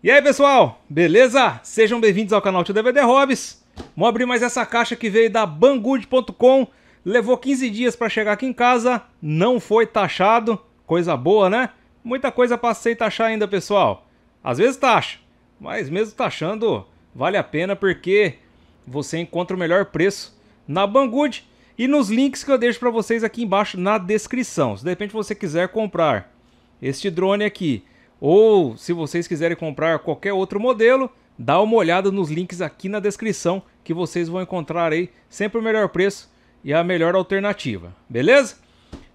E aí pessoal, beleza? Sejam bem-vindos ao canal Tio DVD Hobbies. Vamos abrir mais essa caixa que veio da Banggood.com. Levou 15 dias para chegar aqui em casa, não foi taxado. Coisa boa, né? Muita coisa passei taxar ainda, pessoal. Às vezes taxa, mas mesmo taxando vale a pena porque você encontra o melhor preço na Banggood e nos links que eu deixo para vocês aqui embaixo na descrição. Se de repente você quiser comprar este drone aqui ou, se vocês quiserem comprar qualquer outro modelo, dá uma olhada nos links aqui na descrição que vocês vão encontrar aí sempre o melhor preço e a melhor alternativa, beleza?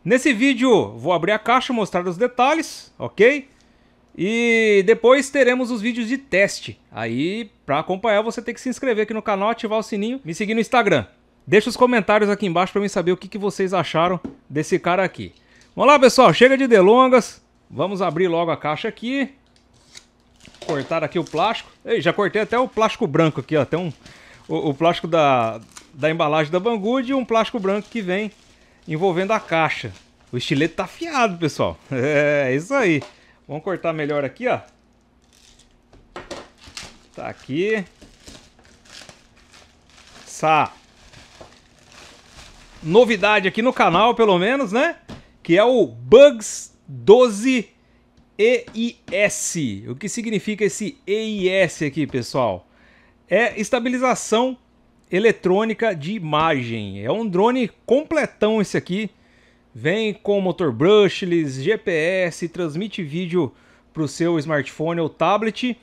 Nesse vídeo vou abrir a caixa, mostrar os detalhes, ok? E depois teremos os vídeos de teste. Aí, para acompanhar, você tem que se inscrever aqui no canal, ativar o sininho, me seguir no Instagram. Deixa os comentários aqui embaixo para mim saber o que, que vocês acharam desse cara aqui. Vamos lá, pessoal, chega de delongas. Vamos abrir logo a caixa aqui. Cortar aqui o plástico. Ei, já cortei até o plástico branco aqui, ó. Tem um, o, o plástico da, da embalagem da Banggood e um plástico branco que vem envolvendo a caixa. O estilete tá afiado, pessoal. É, isso aí. Vamos cortar melhor aqui, ó. Tá aqui. Essa novidade aqui no canal, pelo menos, né? Que é o Bugs 12 EIS. O que significa esse EIS aqui, pessoal? É estabilização eletrônica de imagem. É um drone completão esse aqui. Vem com motor brushless, GPS, transmite vídeo para o seu smartphone ou tablet.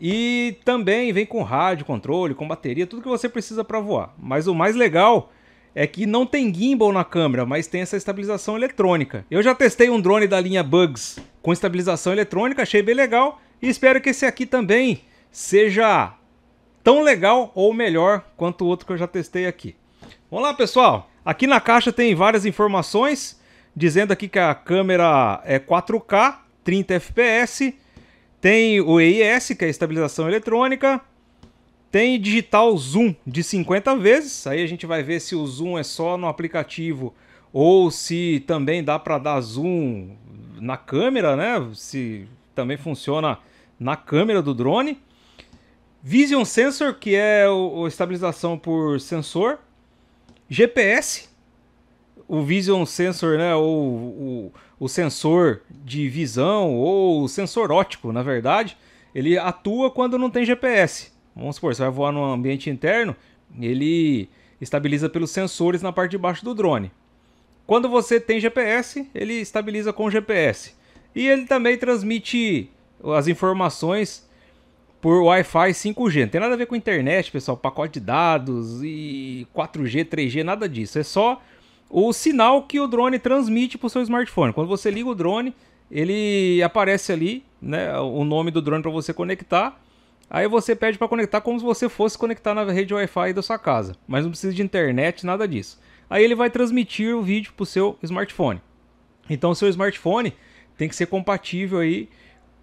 E também vem com rádio, controle, com bateria, tudo que você precisa para voar. Mas o mais legal é que não tem gimbal na câmera, mas tem essa estabilização eletrônica. Eu já testei um drone da linha Bugs com estabilização eletrônica, achei bem legal e espero que esse aqui também seja tão legal ou melhor quanto o outro que eu já testei aqui. Vamos lá, pessoal. Aqui na caixa tem várias informações dizendo aqui que a câmera é 4K, 30 fps, tem o EIS, que é a estabilização eletrônica, tem digital zoom de 50 vezes, aí a gente vai ver se o zoom é só no aplicativo ou se também dá para dar zoom na câmera, né? Se também funciona na câmera do drone. Vision Sensor, que é a estabilização por sensor. GPS, o Vision Sensor, né? Ou o, o sensor de visão, ou o sensor óptico, na verdade, ele atua quando não tem GPS. Vamos supor, você vai voar no ambiente interno, ele estabiliza pelos sensores na parte de baixo do drone. Quando você tem GPS, ele estabiliza com GPS. E ele também transmite as informações por Wi-Fi 5G. Não tem nada a ver com internet, pessoal, pacote de dados e 4G, 3G, nada disso. É só o sinal que o drone transmite para o seu smartphone. Quando você liga o drone, ele aparece ali né, o nome do drone para você conectar Aí você pede para conectar como se você fosse conectar na rede Wi-Fi da sua casa, mas não precisa de internet, nada disso. Aí ele vai transmitir o vídeo para o seu smartphone. Então, seu smartphone tem que ser compatível aí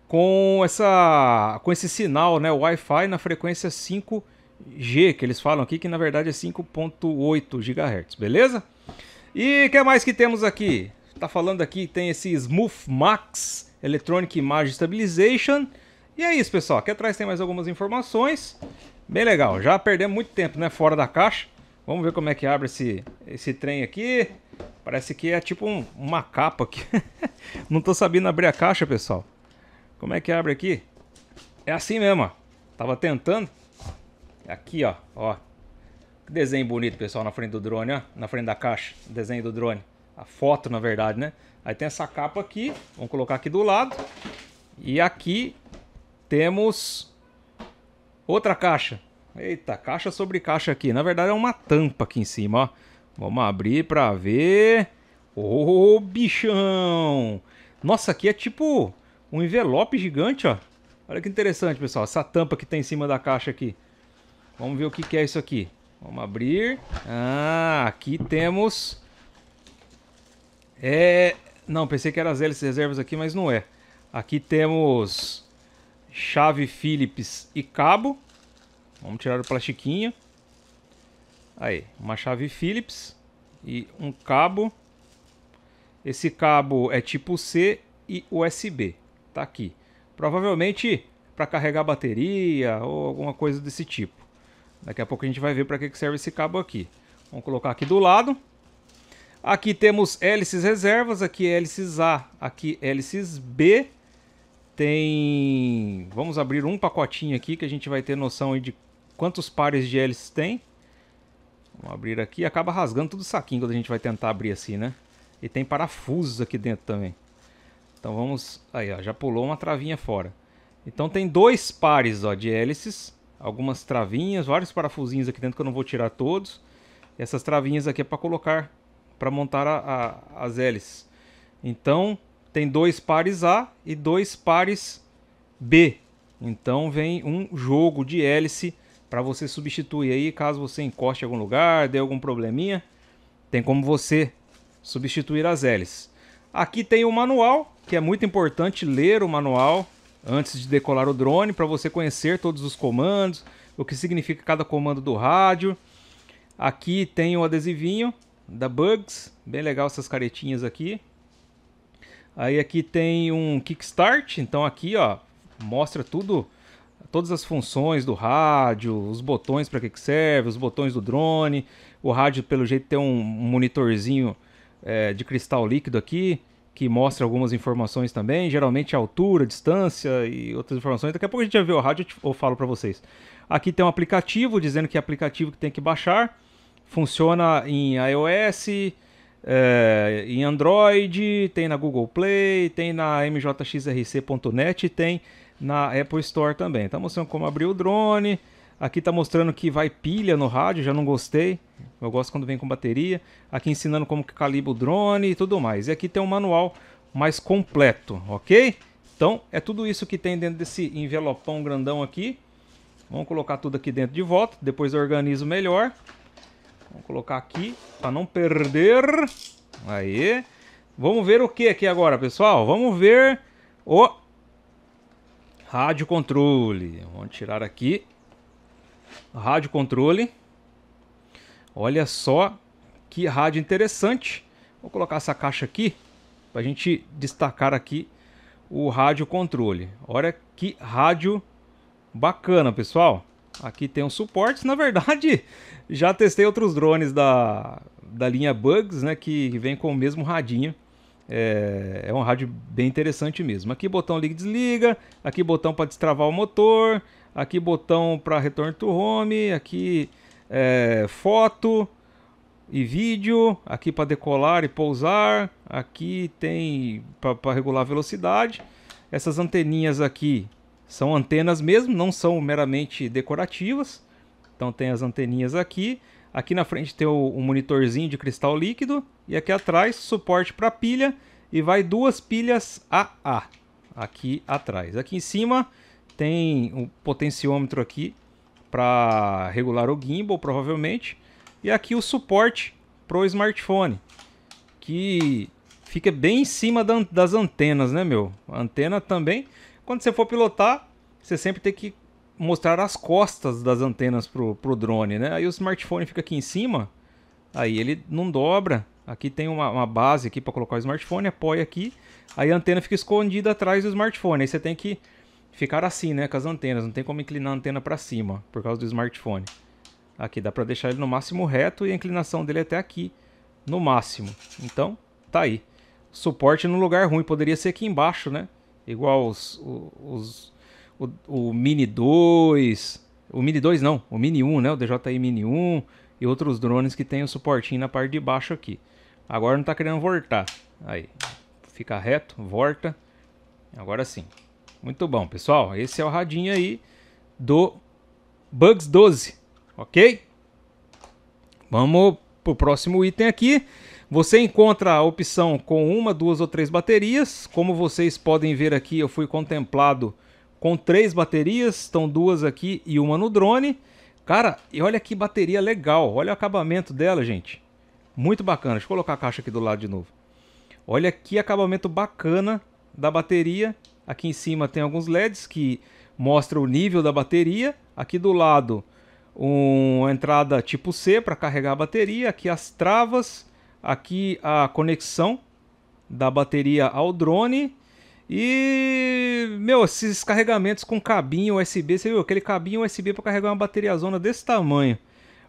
com essa com esse sinal, né, Wi-Fi na frequência 5G, que eles falam aqui que na verdade é 5.8 GHz, beleza? E o que mais que temos aqui? Está falando aqui tem esse Smooth Max Electronic Image Stabilization e é isso, pessoal. Aqui atrás tem mais algumas informações. Bem legal. Já perdemos muito tempo, né? Fora da caixa. Vamos ver como é que abre esse, esse trem aqui. Parece que é tipo um, uma capa aqui. Não tô sabendo abrir a caixa, pessoal. Como é que abre aqui? É assim mesmo, ó. Tava tentando. É aqui, ó. ó. Que desenho bonito, pessoal, na frente do drone, ó. Na frente da caixa. desenho do drone. A foto, na verdade, né? Aí tem essa capa aqui. Vamos colocar aqui do lado. E aqui temos outra caixa. Eita, caixa sobre caixa aqui. Na verdade é uma tampa aqui em cima, ó. Vamos abrir para ver. Ô, oh, bichão! Nossa, aqui é tipo um envelope gigante, ó. Olha que interessante, pessoal. Essa tampa que tem tá em cima da caixa aqui. Vamos ver o que, é isso aqui. Vamos abrir. Ah, aqui temos... É... Não, pensei que eram as hélices reservas aqui, mas não é. Aqui temos chave Phillips e cabo. Vamos tirar o plastiquinho. Aí, uma chave Phillips e um cabo. Esse cabo é tipo C e USB. Tá aqui. Provavelmente para carregar bateria ou alguma coisa desse tipo. Daqui a pouco a gente vai ver para que serve esse cabo aqui. Vamos colocar aqui do lado. Aqui temos hélices reservas, aqui hélices A, aqui hélices B tem. Vamos abrir um pacotinho aqui que a gente vai ter noção de quantos pares de hélices tem. Vamos abrir aqui. Acaba rasgando tudo o saquinho quando a gente vai tentar abrir assim, né? E tem parafusos aqui dentro também. Então vamos. Aí, ó, já pulou uma travinha fora. Então tem dois pares ó, de hélices, algumas travinhas, vários parafusinhos aqui dentro que eu não vou tirar todos. Essas travinhas aqui é para colocar, para montar a, a, as hélices. Então tem dois pares A e dois pares B. Então vem um jogo de hélice para você substituir aí, caso você encoste em algum lugar, dê algum probleminha, tem como você substituir as hélices. Aqui tem o manual, que é muito importante ler o manual antes de decolar o drone para você conhecer todos os comandos, o que significa cada comando do rádio. Aqui tem o adesivinho da Bugs, bem legal essas caretinhas aqui. Aí aqui tem um kickstart, então aqui ó, mostra tudo, todas as funções do rádio, os botões para que, que serve, os botões do drone. O rádio pelo jeito tem um monitorzinho é, de cristal líquido aqui que mostra algumas informações também, geralmente altura, distância e outras informações. Daqui a pouco a gente vai ver o rádio ou falo para vocês. Aqui tem um aplicativo dizendo que é aplicativo que tem que baixar. Funciona em iOS, é, em Android, tem na Google Play, tem na mjxrc.net, tem na Apple Store também. Está mostrando como abrir o drone. Aqui está mostrando que vai pilha no rádio, já não gostei. Eu gosto quando vem com bateria. Aqui ensinando como que calibra o drone e tudo mais. E aqui tem um manual mais completo, ok? Então é tudo isso que tem dentro desse envelopão grandão aqui. Vamos colocar tudo aqui dentro de volta, depois eu organizo melhor. Vamos colocar aqui para não perder. Aí. Vamos ver o que aqui agora, pessoal? Vamos ver o rádio controle. Vamos tirar aqui. Rádio controle. Olha só que rádio interessante. Vou colocar essa caixa aqui para a gente destacar aqui o rádio controle. Olha que rádio bacana, pessoal. Aqui tem um suporte. Na verdade, já testei outros drones da, da linha Bugs, né? Que, vem com o mesmo radinho. É, é, um rádio bem interessante mesmo. Aqui botão liga e desliga, aqui botão para destravar o motor, aqui botão para retorno to home, aqui é, foto e vídeo, aqui para decolar e pousar, aqui tem para regular a velocidade. Essas anteninhas aqui são antenas mesmo, não são meramente decorativas. Então tem as anteninhas aqui. Aqui na frente tem um monitorzinho de cristal líquido. E aqui atrás, suporte para pilha. E vai duas pilhas AA aqui atrás. Aqui em cima tem um potenciômetro aqui para regular o gimbal, provavelmente. E aqui o suporte para o smartphone, que fica bem em cima das antenas, né, meu? A antena também quando você for pilotar, você sempre tem que mostrar as costas das antenas pro, pro drone, né? Aí o smartphone fica aqui em cima, aí ele não dobra. Aqui tem uma, uma base aqui para colocar o smartphone, apoia aqui, aí a antena fica escondida atrás do smartphone. Aí você tem que ficar assim, né, com as antenas, não tem como inclinar a antena para cima por causa do smartphone. Aqui dá para deixar ele no máximo reto e a inclinação dele é até aqui, no máximo. Então, tá aí. Suporte no lugar ruim poderia ser aqui embaixo, né? igual os, os, os o, o, Mini 2, o Mini 2 não, o Mini 1, né, o DJI Mini 1 e outros drones que tem o suportinho na parte de baixo aqui. Agora não tá querendo voltar. Aí, fica reto, volta. Agora sim. Muito bom, pessoal. Esse é o radinho aí do Bugs 12, ok? Vamos pro próximo item aqui. Você encontra a opção com uma, duas ou três baterias. Como vocês podem ver aqui, eu fui contemplado com três baterias. Estão duas aqui e uma no drone. Cara, e olha que bateria legal. Olha o acabamento dela, gente. Muito bacana. Deixa eu colocar a caixa aqui do lado de novo. Olha que acabamento bacana da bateria. Aqui em cima tem alguns LEDs que mostram o nível da bateria. Aqui do lado, uma entrada tipo C para carregar a bateria. Aqui as travas aqui a conexão da bateria ao drone. E, meu, esses carregamentos com cabinho USB, você viu? Aquele cabinho USB para carregar uma bateria zona desse tamanho.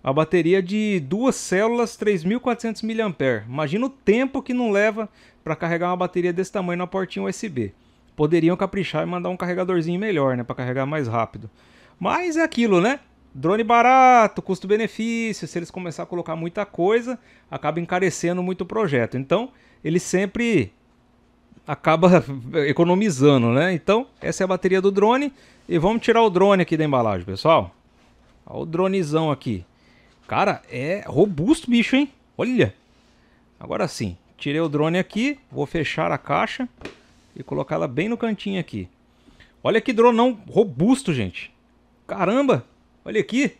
A bateria de duas células, 3.400 mAh. Imagina o tempo que não leva para carregar uma bateria desse tamanho na portinha USB. Poderiam caprichar e mandar um carregadorzinho melhor, né? Para carregar mais rápido. Mas é aquilo, né? drone barato, custo-benefício, se eles começar a colocar muita coisa, acaba encarecendo muito o projeto. Então, ele sempre acaba economizando, né? Então, essa é a bateria do drone e vamos tirar o drone aqui da embalagem, pessoal. Olha o dronezão aqui. Cara, é robusto bicho, hein? Olha! Agora sim, tirei o drone aqui, vou fechar a caixa e colocar ela bem no cantinho aqui. Olha que dronão robusto, gente. Caramba! Olha aqui.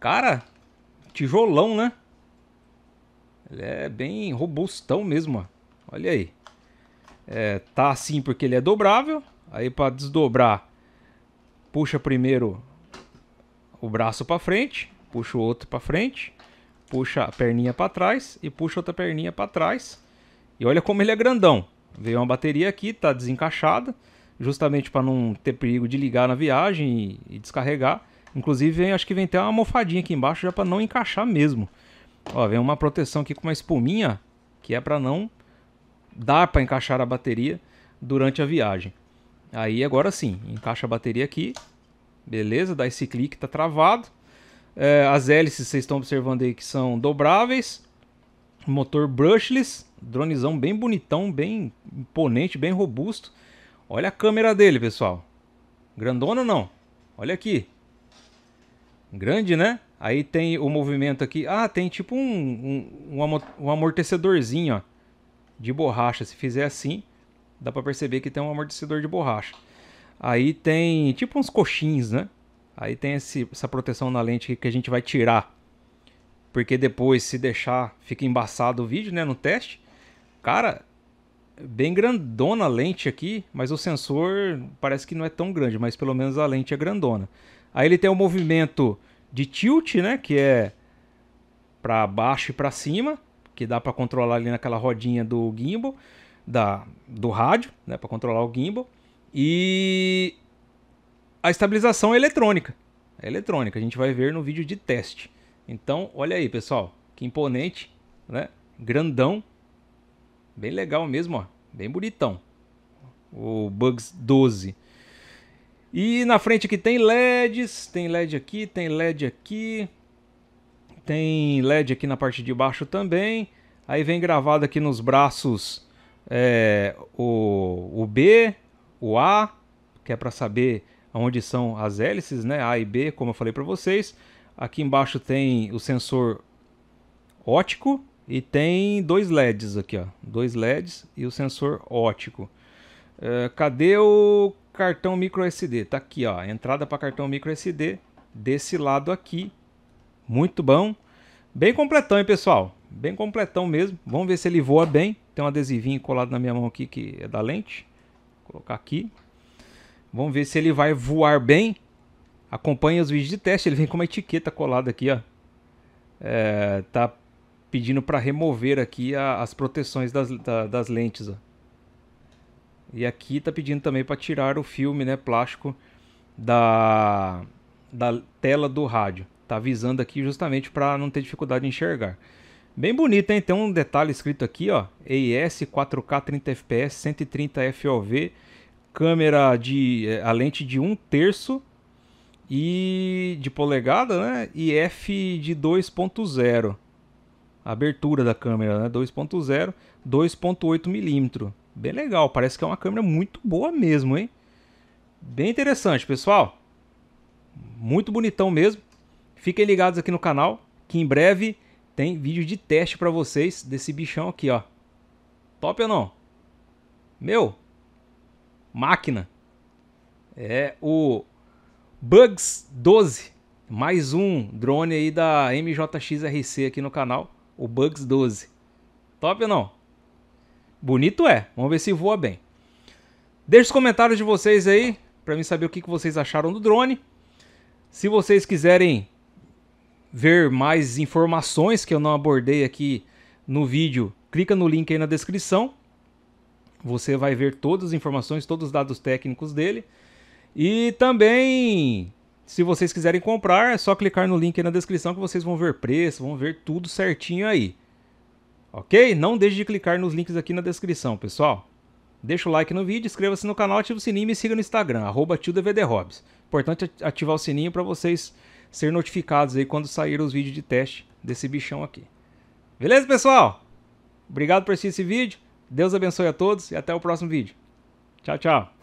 Cara, tijolão, né? Ele é bem robustão mesmo, ó. Olha aí. É, tá assim porque ele é dobrável. Aí para desdobrar, puxa primeiro o braço para frente, puxa o outro para frente, puxa a perninha para trás e puxa outra perninha para trás. E olha como ele é grandão. Veio uma bateria aqui, tá desencaixada justamente para não ter perigo de ligar na viagem e, e descarregar. Inclusive, vem, acho que vem até uma almofadinha aqui embaixo já para não encaixar mesmo. Ó, vem uma proteção aqui com uma espuminha que é para não dar para encaixar a bateria durante a viagem. Aí agora sim, encaixa a bateria aqui, beleza? Dá esse clique, tá travado. É, as hélices vocês estão observando aí que são dobráveis. Motor brushless, dronezão bem bonitão, bem imponente, bem robusto. Olha a câmera dele, pessoal. Grandona não? Olha aqui. Grande, né? Aí tem o movimento aqui. Ah, tem tipo um, um, um amortecedorzinho ó, de borracha. Se fizer assim, dá para perceber que tem um amortecedor de borracha. Aí tem tipo uns coxins, né? Aí tem esse, essa proteção na lente que a gente vai tirar. Porque depois, se deixar, fica embaçado o vídeo, né? No teste. Cara, bem grandona a lente aqui, mas o sensor parece que não é tão grande, mas pelo menos a lente é grandona. Aí ele tem o um movimento de tilt, né, que é para baixo e para cima, que dá para controlar ali naquela rodinha do gimbal, da do rádio, né, para controlar o gimbal. E a estabilização é eletrônica. É eletrônica, a gente vai ver no vídeo de teste. Então, olha aí, pessoal, que imponente, né? Grandão Bem legal mesmo, ó. Bem bonitão. O Bugs 12. E na frente aqui tem LEDs, tem LED aqui, tem LED aqui. Tem LED aqui na parte de baixo também. Aí vem gravado aqui nos braços é, o, o B, o A, que é para saber onde são as hélices, né? A e B, como eu falei para vocês. Aqui embaixo tem o sensor ótico, e tem dois LEDs aqui, ó. Dois LEDs e o sensor ótico. Uh, é, cadê o cartão micro SD? Tá aqui, ó. Entrada para cartão micro SD desse lado aqui. Muito bom. Bem completão, hein, pessoal? Bem completão mesmo. Vamos ver se ele voa bem. Tem um adesivinho colado na minha mão aqui que é da lente. Vou colocar aqui. Vamos ver se ele vai voar bem. Acompanhe os vídeos de teste. Ele vem com uma etiqueta colada aqui, ó. É, tá pedindo para remover aqui a, as proteções das, da, das lentes. Ó. E aqui está pedindo também para tirar o filme né, plástico da, da tela do rádio. Está avisando aqui justamente para não ter dificuldade de enxergar. Bem bonito, hein? Tem um detalhe escrito aqui, ó. EIS 4K 30 fps, 130 FOV, câmera de eh, a lente de 1 terço e de polegada, né? E f de 2.0 abertura da câmera, né? 2.0, 2.8 milímetro. Bem legal, parece que é uma câmera muito boa mesmo, hein? Bem interessante, pessoal. Muito bonitão mesmo. Fiquem ligados aqui no canal, que em breve tem vídeo de teste para vocês desse bichão aqui, ó. Top ou não? Meu, máquina. É o Bugs 12, mais um drone aí da MJXRC aqui no canal o Bugs 12. Top ou não? Bonito é. Vamos ver se voa bem. Deixe os comentários de vocês aí para mim saber o que vocês acharam do drone. Se vocês quiserem ver mais informações que eu não abordei aqui no vídeo, clica no link aí na descrição. Você vai ver todas as informações, todos os dados técnicos dele. E também se vocês quiserem comprar, é só clicar no link na descrição que vocês vão ver preço, vão ver tudo certinho aí. Ok? Não deixe de clicar nos links aqui na descrição, pessoal. Deixa o like no vídeo, inscreva-se no canal, ative o sininho e me siga no Instagram, arroba tildvdrobs. Importante ativar o sininho para vocês serem notificados aí quando sair os vídeos de teste desse bichão aqui. Beleza, pessoal? Obrigado por assistir esse vídeo. Deus abençoe a todos e até o próximo vídeo. Tchau, tchau.